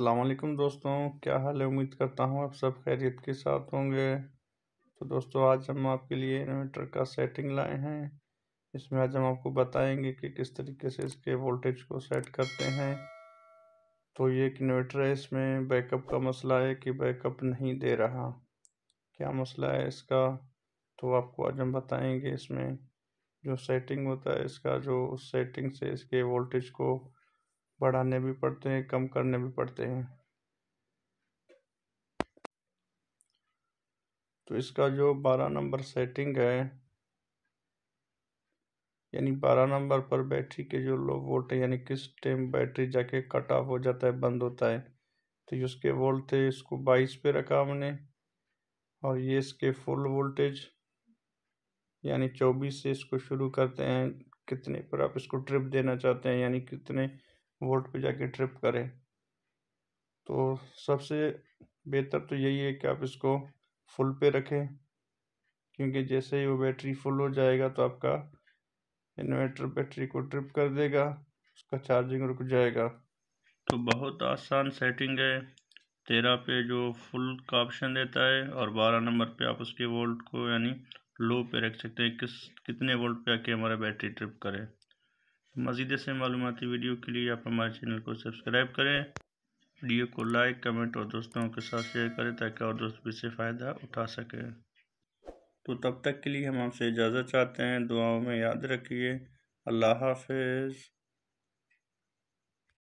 अल्लाम दोस्तों क्या हाल है उम्मीद करता हूँ आप सब खैरियत के साथ होंगे तो दोस्तों आज हम आपके लिए इन्वर्टर का सेटिंग लाए हैं इसमें आज हम आपको बताएंगे कि किस तरीके से इसके वोल्टेज को सेट करते हैं तो ये एक इन्वर्टर है इसमें बैकअप का मसला है कि बैकअप नहीं दे रहा क्या मसला है इसका तो आपको आज हम बताएँगे इसमें जो सेटिंग होता है इसका जो उस सेटिंग से इसके वोल्टेज को बढ़ाने भी पड़ते हैं कम करने भी पड़ते हैं तो इसका जो बारह नंबर सेटिंग है यानी बारह नंबर पर बैटरी के जो लो वोल्ट है यानी किस टाइम बैटरी जाके कट ऑफ हो जाता है बंद होता है तो ये उसके वोल्ट थे इसको बाईस पे रखा हमने और ये इसके फुल वोल्टेज यानी चौबीस से इसको शुरू करते हैं कितने पर आप इसको ट्रिप देना चाहते हैं यानी कितने वोल्ट पे जाके ट्रिप करें तो सबसे बेहतर तो यही है कि आप इसको फुल पे रखें क्योंकि जैसे ही वो बैटरी फुल हो जाएगा तो आपका इन्वर्टर बैटरी को ट्रिप कर देगा उसका चार्जिंग रुक जाएगा तो बहुत आसान सेटिंग है तेरह पे जो फुल का ऑप्शन देता है और बारह नंबर पे आप उसके वोल्ट को यानी लो पे रख सकते हैं किस कितने वोल्ट पे आके हमारा बैटरी ट्रिप करे मज़ीद से मालूमती वीडियो के लिए आप हमारे चैनल को सब्सक्राइब करें वीडियो को लाइक कमेंट और दोस्तों के साथ शेयर करें ताकि और दोस्त भी इससे फ़ायदा उठा सकें तो तब तक के लिए हम आपसे इजाज़त चाहते हैं दुआओं में याद रखिए अल्लाह हाफिज़